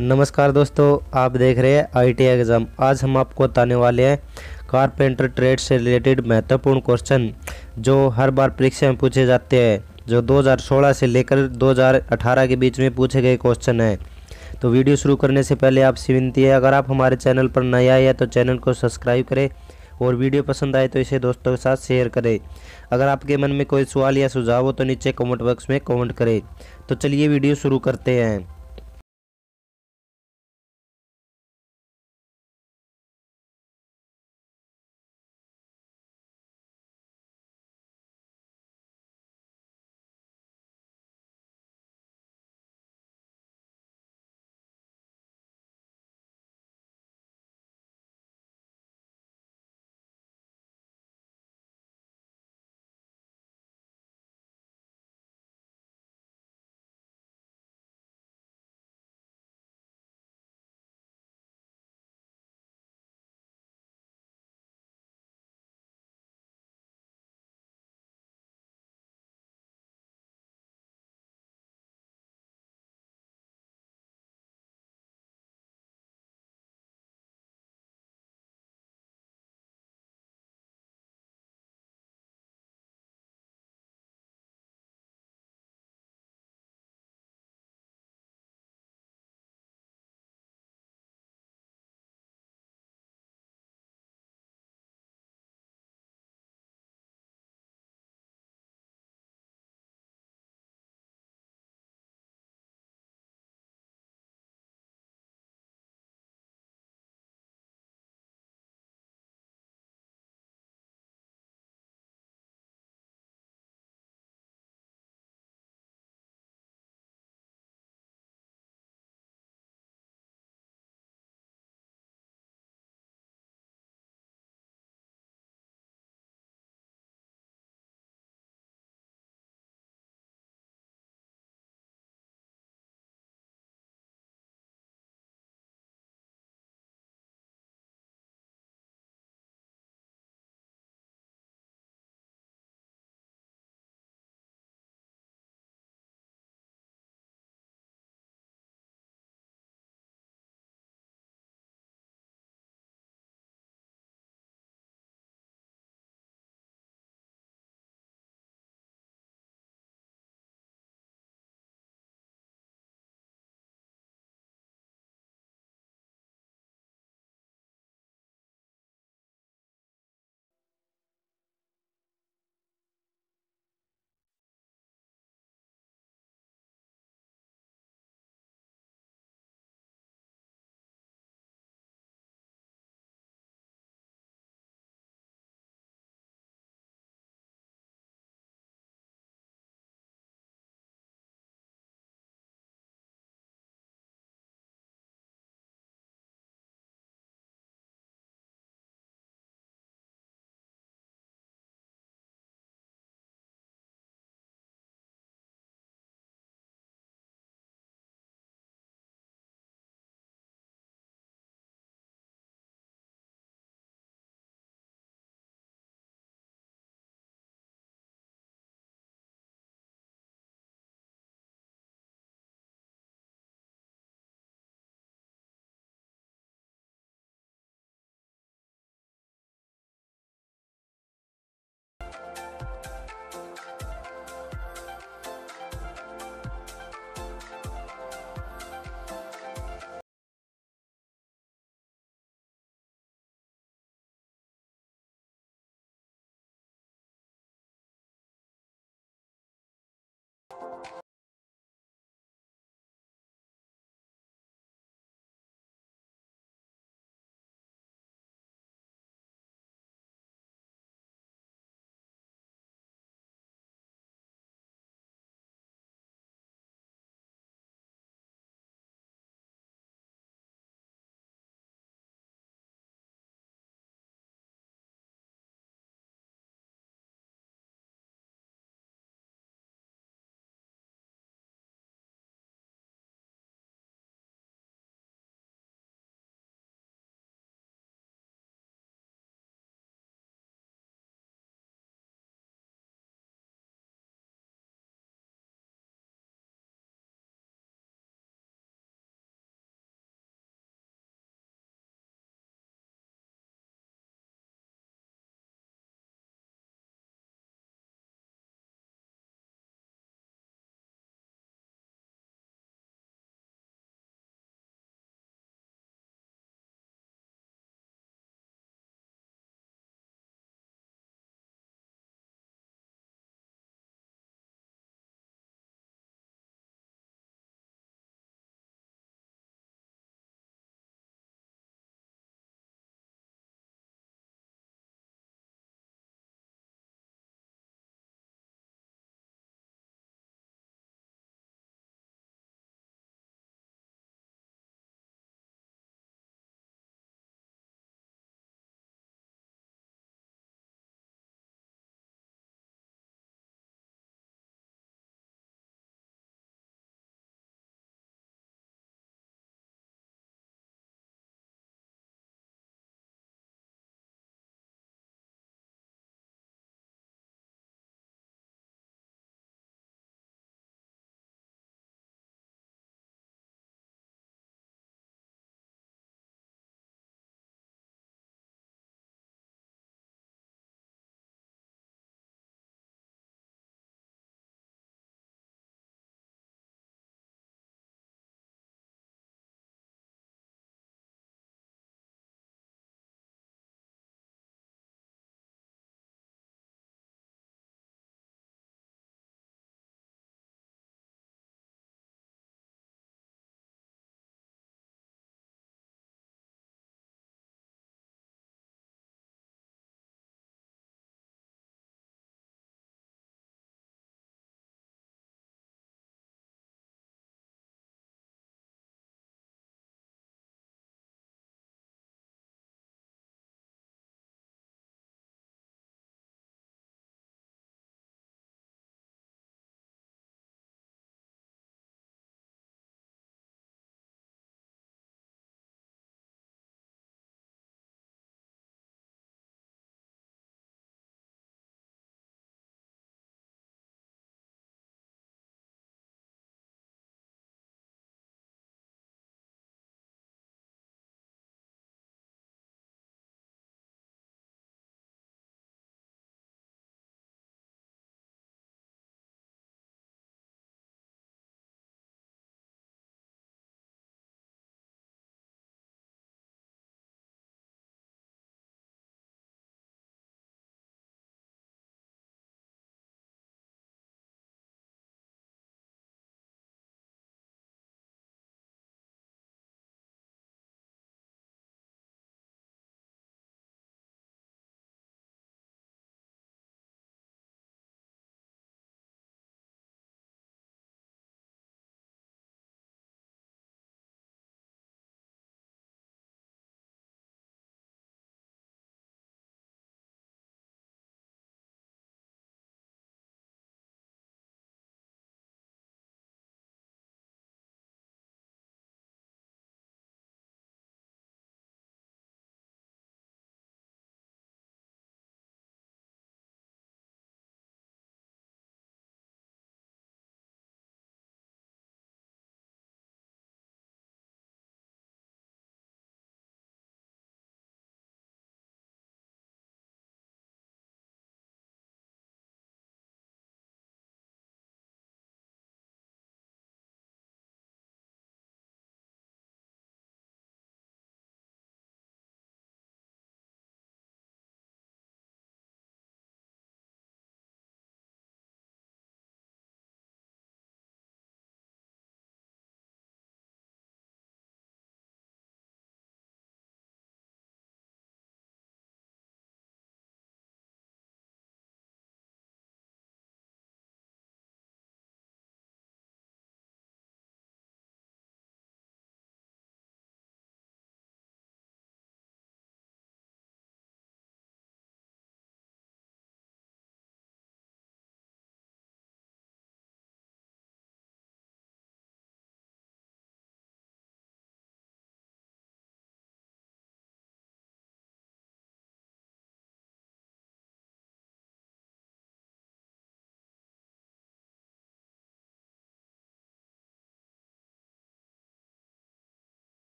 नमस्कार दोस्तों आप देख रहे हैं आईटी एग्ज़ाम आज हम आपको बताने वाले हैं कारपेंटर ट्रेड से रिलेटेड महत्वपूर्ण क्वेश्चन जो हर बार परीक्षा में पूछे जाते हैं जो 2016 से लेकर 2018 के बीच में पूछे गए क्वेश्चन हैं तो वीडियो शुरू करने से पहले आपसे विनती है अगर आप हमारे चैनल पर नए आए हैं तो चैनल को सब्सक्राइब करें और वीडियो पसंद आए तो इसे दोस्तों के साथ शेयर करें अगर आपके मन में कोई सवाल या सुझाव हो तो नीचे कमेंट बॉक्स में कमेंट करें तो चलिए वीडियो शुरू करते हैं